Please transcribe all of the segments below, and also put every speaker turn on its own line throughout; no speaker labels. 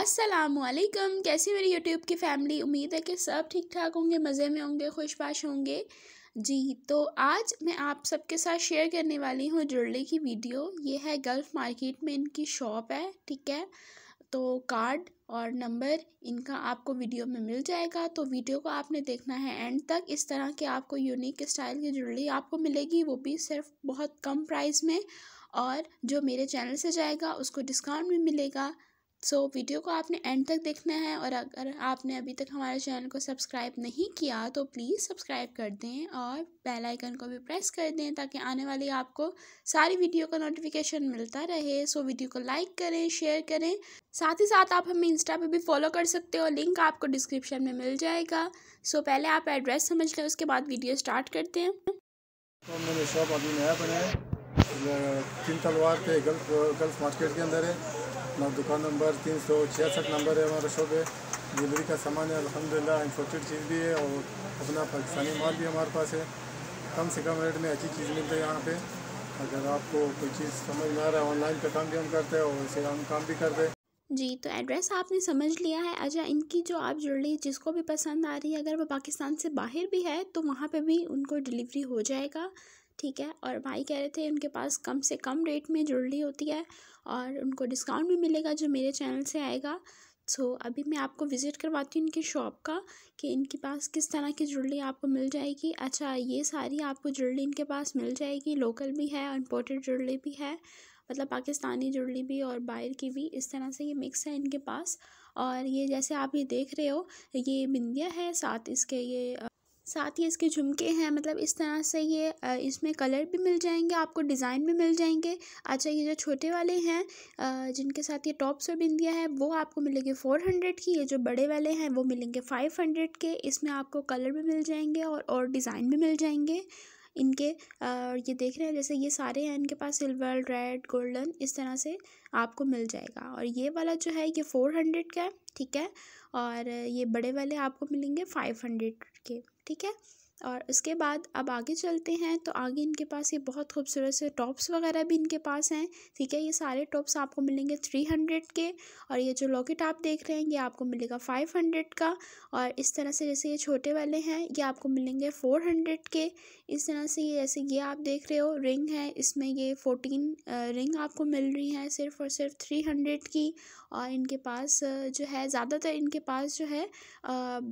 असलकम कैसी मेरी यूट्यूब की फैमिली उम्मीद है कि सब ठीक ठाक होंगे मज़े में होंगे खुशबाश होंगे जी तो आज मैं आप सबके साथ शेयर करने वाली हूँ जुड़ले की वीडियो ये है गल्फ़ मार्केट में इनकी शॉप है ठीक है तो कार्ड और नंबर इनका आपको वीडियो में मिल जाएगा तो वीडियो को आपने देखना है एंड तक इस तरह के आपको यूनिक स्टाइल की जुड़ली आपको मिलेगी वो भी सिर्फ बहुत कम प्राइस में और जो मेरे चैनल से जाएगा उसको डिस्काउंट भी मिलेगा सो so, वीडियो को आपने एंड तक देखना है और अगर आपने अभी तक हमारे चैनल को सब्सक्राइब नहीं किया तो प्लीज़ सब्सक्राइब कर दें और बेल आइकन को भी प्रेस कर दें ताकि आने वाली आपको सारी वीडियो का नोटिफिकेशन मिलता रहे सो so, वीडियो को लाइक करें शेयर करें साथ ही साथ आप हमें इंस्टा पे भी फॉलो कर सकते हो लिंक आपको डिस्क्रिप्शन में मिल जाएगा सो so, पहले आप एड्रेस समझ लें उसके बाद वीडियो स्टार्ट करते हैं तो तलवार के गल्फ गल्फ मार्केट के अंदर है अपना दुकान नंबर तीन सौ छियासठ नंबर है हमारा शॉप है ज्वेलरी का सामान है अलहमदिल्ला इम्पोर्टेड चीज़ भी है और अपना पाकिस्तानी माल भी हमारे पास है कम से कम रेट में अच्छी चीज़ मिलती है यहाँ पे अगर आपको कोई चीज़ समझ में आ रहा है ऑनलाइन का काम भी हम करते हैं और इसे हम काम भी करते हैं जी तो एड्रेस आपने समझ लिया है अच्छा इनकी जो आप ज्वेलरी जिसको भी पसंद आ रही है अगर वो पाकिस्तान से बाहर भी है तो वहाँ पे भी उनको डिलीवरी हो जाएगा ठीक है और भाई कह रहे थे उनके पास कम से कम रेट में ज्वेलरी होती है और उनको डिस्काउंट भी मिलेगा जो मेरे चैनल से आएगा सो so, अभी मैं आपको विज़िट करवाती हूँ इनकी शॉप का कि इनके पास किस तरह की ज्वेलरी आपको मिल जाएगी अच्छा ये सारी आपको ज्वेलरी इनके पास मिल जाएगी लोकल भी है इम्पोर्टेड ज्वेलरी भी है मतलब पाकिस्तानी ज्वेलरी भी और बाहर की भी इस तरह से ये मिक्स है इनके पास और ये जैसे आप ये देख रहे हो ये बिंदिया है साथ इसके ये साथ ही इसके झुमके हैं मतलब इस तरह से ये इसमें कलर भी मिल जाएंगे आपको डिज़ाइन भी मिल जाएंगे अच्छा ये जो छोटे वाले हैं जिनके साथ ये टॉप्स और बिंदिया है वो आपको मिलेंगे फ़ोर हंड्रेड की ये जो बड़े वाले हैं वो मिलेंगे फ़ाइव हंड्रेड के इसमें आपको कलर भी मिल जाएंगे और और डिज़ाइन भी मिल जाएंगे इनके ये देख रहे हैं जैसे ये सारे हैं इनके पास सिल्वर रेड गोल्डन इस तरह से आपको मिल जाएगा और ये वाला जो है ये फोर हंड्रेड का है ठीक है और ये बड़े वाले आपको मिलेंगे फाइव हंड्रेड के ठीक है और उसके बाद अब आगे चलते हैं तो आगे इनके पास ये बहुत खूबसूरत से टॉप्स वगैरह भी इनके पास हैं ठीक है ये सारे टॉप्स आपको मिलेंगे थ्री हंड्रेड के और ये जो लॉकेट आप देख रहे हैं ये आपको मिलेगा फाइव हंड्रेड का और इस तरह से जैसे ये छोटे वाले हैं ये आपको मिलेंगे फोर हंड्रेड के इस तरह से ये जैसे ये आप देख रहे हो रिंग है इसमें ये फोर्टीन रिंग आपको मिल रही है सिर्फ और सिर्फ थ्री हंड्रेड की और इनके पास जो है ज़्यादातर इनके पास जो है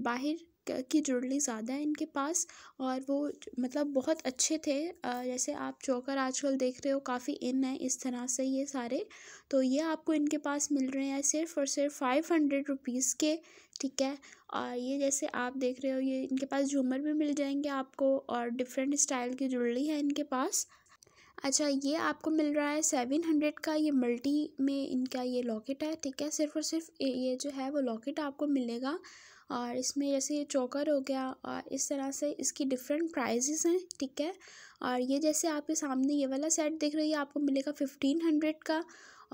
बाहर की जुड़ली ज़्यादा है इनके पास और वो मतलब बहुत अच्छे थे जैसे आप चौकर आजकल देख रहे हो काफ़ी इन है इस तरह से ये सारे तो ये आपको इनके पास मिल रहे हैं सिर्फ और सिर्फ फाइव हंड्रेड रुपीज़ के ठीक है और ये जैसे आप देख रहे हो ये इनके पास झूमर भी मिल जाएंगे आपको और डिफरेंट स्टाइल की जुड़ली है इनके पास अच्छा ये आपको मिल रहा है सेवन हंड्रेड का ये मल्टी में इनका ये लॉकेट है ठीक है सिर्फ और सिर्फ ये जो है वो लॉकेट आपको मिलेगा और इसमें जैसे ये चोकर हो गया और इस तरह से इसकी डिफरेंट प्राइजेज़ हैं ठीक है और ये जैसे आपके सामने ये वाला सेट देख रही है आपको मिलेगा फिफ्टीन हंड्रेड का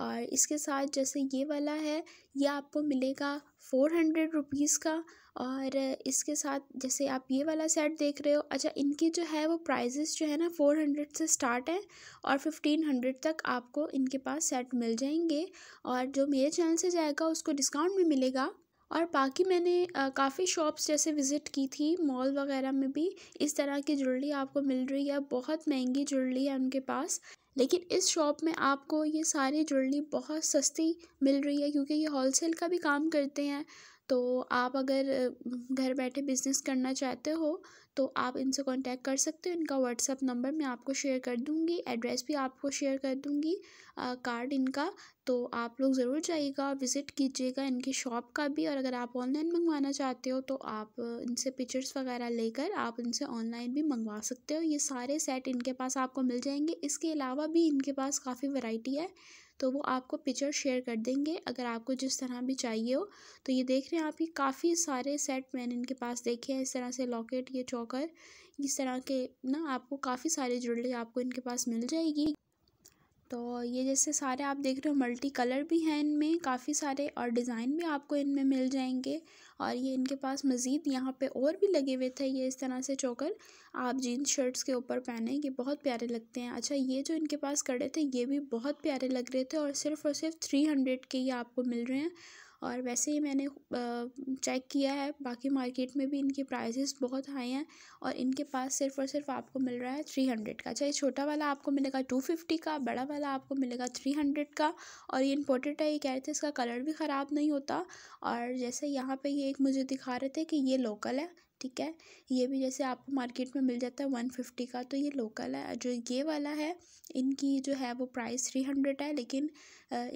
और इसके साथ जैसे ये वाला है ये आपको मिलेगा फ़ोर हंड्रेड रुपीज़ का और इसके साथ जैसे आप ये वाला सेट देख रहे हो अच्छा इनकी जो है वो प्राइजेस जो है ना फ़ोर हंड्रेड से स्टार्ट हैं और फिफ्टीन हंड्रेड तक आपको इनके पास सेट मिल जाएंगे और जो मेरे चैनल से जाएगा उसको डिस्काउंट भी मिलेगा और बाकी मैंने काफ़ी शॉप्स जैसे विज़िट की थी मॉल वगैरह में भी इस तरह की ज्वेलरी आपको मिल रही है बहुत महंगी ज्वेलरी है उनके पास लेकिन इस शॉप में आपको ये सारी ज्वेलरी बहुत सस्ती मिल रही है क्योंकि ये होलसेल का भी काम करते हैं तो आप अगर घर बैठे बिज़नेस करना चाहते हो तो आप इनसे कांटेक्ट कर सकते हो इनका व्हाट्सअप नंबर मैं आपको शेयर कर दूंगी एड्रेस भी आपको शेयर कर दूंगी आ, कार्ड इनका तो आप लोग ज़रूर जाइएगा विज़िट कीजिएगा इनकी शॉप का भी और अगर आप ऑनलाइन मंगवाना चाहते हो तो आप इनसे पिक्चर्स वगैरह लेकर आप इनसे ऑनलाइन भी मंगवा सकते हो ये सारे सेट इनके पास आपको मिल जाएंगे इसके अलावा भी इनके पास काफ़ी वैरायटी है तो वो आपको पिक्चर शेयर कर देंगे अगर आपको जिस तरह भी चाहिए हो तो ये देख रहे हैं आप ये काफ़ी सारे सेट मैंने इनके पास देखे हैं इस तरह से लॉकेट ये चौकर इस तरह के ना आपको काफ़ी सारे ज्वेलरी आपको इनके पास मिल जाएगी तो ये जैसे सारे आप देख रहे हो मल्टी कलर भी हैं इनमें काफ़ी सारे और डिज़ाइन भी आपको इनमें मिल जाएंगे और ये इनके पास मज़ीद यहाँ पे और भी लगे हुए थे ये इस तरह से चोकर आप जीन्स शर्ट्स के ऊपर पहने ये बहुत प्यारे लगते हैं अच्छा ये जो इनके पास कड़े थे ये भी बहुत प्यारे लग रहे थे और सिर्फ़ और सिर्फ थ्री हंड्रेड के ये आपको मिल रहे हैं और वैसे ही मैंने चेक किया है बाकी मार्केट में भी इनके प्राइजेस बहुत हाई हैं और इनके पास सिर्फ और सिर्फ आपको मिल रहा है थ्री हंड्रेड का चाहे अच्छा, छोटा वाला आपको मिलेगा टू फिफ्टी का बड़ा वाला आपको मिलेगा थ्री हंड्रेड का और ये इम्पोर्टेड है ये कह रहे थे इसका कलर भी ख़राब नहीं होता और जैसे यहाँ पर ये एक मुझे दिखा रहे थे कि ये लोकल है ठीक है ये भी जैसे आपको मार्केट में मिल जाता है वन फिफ्टी का तो ये लोकल है जो ये वाला है इनकी जो है वो प्राइस थ्री हंड्रेड है लेकिन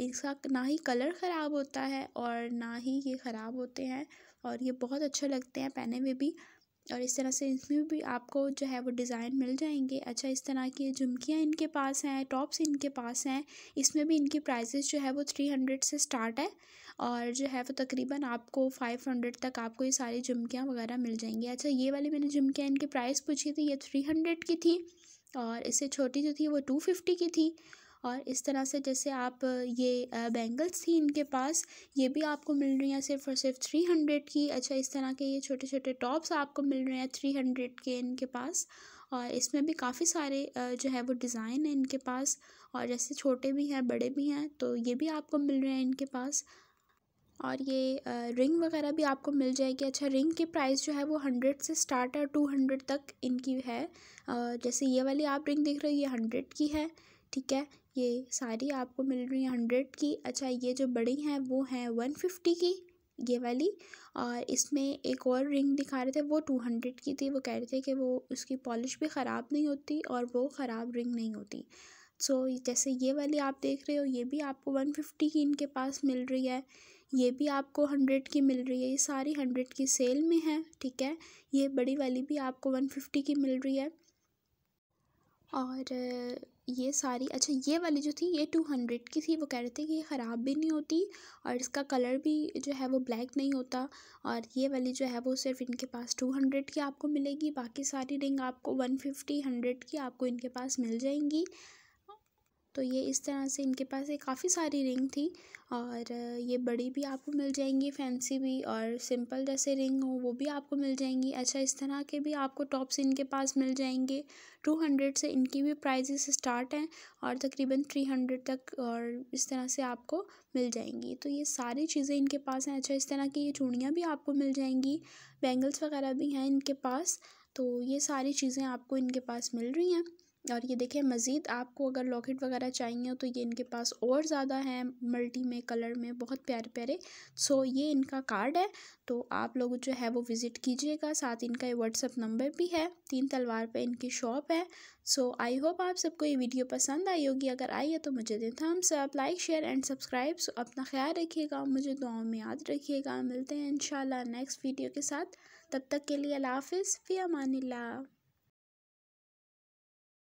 इसका ना ही कलर ख़राब होता है और ना ही ये ख़राब होते हैं और ये बहुत अच्छे लगते हैं पहने में भी और इस तरह से इसमें भी आपको जो है वो डिज़ाइन मिल जाएंगे अच्छा इस तरह की झुमकियाँ इनके पास हैं टॉप्स इनके पास हैं इसमें भी इनकी प्राइसेस जो है वो थ्री हंड्रेड से स्टार्ट है और जो है वो तकरीबन आपको फ़ाइव हंड्रेड तक आपको ये सारी झुमकियाँ वगैरह मिल जाएंगी अच्छा ये वाली मैंने झुमकियाँ इनकी प्राइस पूछी थी ये थ्री हंड्रेड की थी और इससे छोटी जो थी वो टू फिफ्टी की थी और इस तरह से जैसे आप ये बैंगल्स थी इनके पास ये भी आपको मिल रही हैं सिर्फ और सिर्फ थ्री हंड्रेड की अच्छा इस तरह के ये छोटे छोटे टॉप्स आपको मिल रहे हैं थ्री हंड्रेड के इनके पास और इसमें भी काफ़ी सारे जो है वो डिज़ाइन हैं इनके पास और जैसे छोटे भी हैं बड़े भी हैं तो ये भी आपको मिल रहे हैं इनके पास और ये रिंग वगैरह भी आपको मिल जाएगी अच्छा रिंग की प्राइस जो है वो हंड्रेड से स्टार्ट है टू हंड्रेड तक इनकी है जैसे ये वाली आप रिंग देख रहे हो ये हंड्रेड की है ठीक है ये सारी आपको मिल रही है हंड्रेड की अच्छा ये जो बड़ी हैं वो हैं वन फिफ्टी की ये वाली और इसमें एक और रिंग दिखा रहे थे वो टू हंड्रेड की थी वो कह रहे थे कि वो उसकी पॉलिश भी ख़राब नहीं होती और वो ख़राब रिंग नहीं होती सो so, जैसे ये वाली आप देख रहे हो ये भी आपको वन फिफ्टी की इनके पास मिल रही है ये भी आपको हंड्रेड की मिल रही है ये सारी हंड्रेड की सेल में है ठीक है ये बड़ी वाली भी आपको वन फिफ्टी की मिल रही है और ये सारी अच्छा ये वाली जो थी ये टू हंड्रेड की थी वो कह रहे थे कि ये ख़राब भी नहीं होती और इसका कलर भी जो है वो ब्लैक नहीं होता और ये वाली जो है वो सिर्फ इनके पास टू हंड्रेड की आपको मिलेगी बाकी सारी रिंग आपको वन फिफ्टी हंड्रेड की आपको इनके पास मिल जाएंगी तो ये इस तरह से इनके पास ये काफ़ी सारी रिंग थी और ये बड़ी भी आपको मिल जाएंगी फैंसी भी और सिंपल जैसे रिंग हो वो भी आपको मिल जाएंगी अच्छा इस तरह के भी आपको टॉप्स इनके पास मिल जाएंगे टू हंड्रेड से इनकी भी प्राइजेस स्टार्ट हैं और तकरीबन थ्री हंड्रेड तक और इस तरह से आपको मिल जाएंगी तो ये सारी चीज़ें इनके पास हैं अच्छा इस तरह की ये चूड़ियाँ भी आपको मिल जाएंगी बैंगल्स वगैरह भी हैं इनके पास तो ये सारी चीज़ें आपको इनके पास मिल रही हैं और ये देखें मज़ीद आपको अगर लॉकेट वगैरह चाहिए तो ये इनके पास और ज़्यादा हैं मल्टी में कलर में बहुत प्यारे प्यारे सो ये इनका कार्ड है तो आप लोग जो है वो विज़िट कीजिएगा साथ इनका ये व्हाट्सअप नंबर भी है तीन तलवार पे इनकी शॉप है सो आई होप आप सबको ये वीडियो पसंद आई होगी अगर आई है तो मुझे दें thumbs up like share and subscribe so अपना ख्याल रखिएगा मुझे दुआओं में याद रखिएगा मिलते हैं इन नेक्स्ट वीडियो के साथ तब तक के लिए अला हाफ फ़ी अमान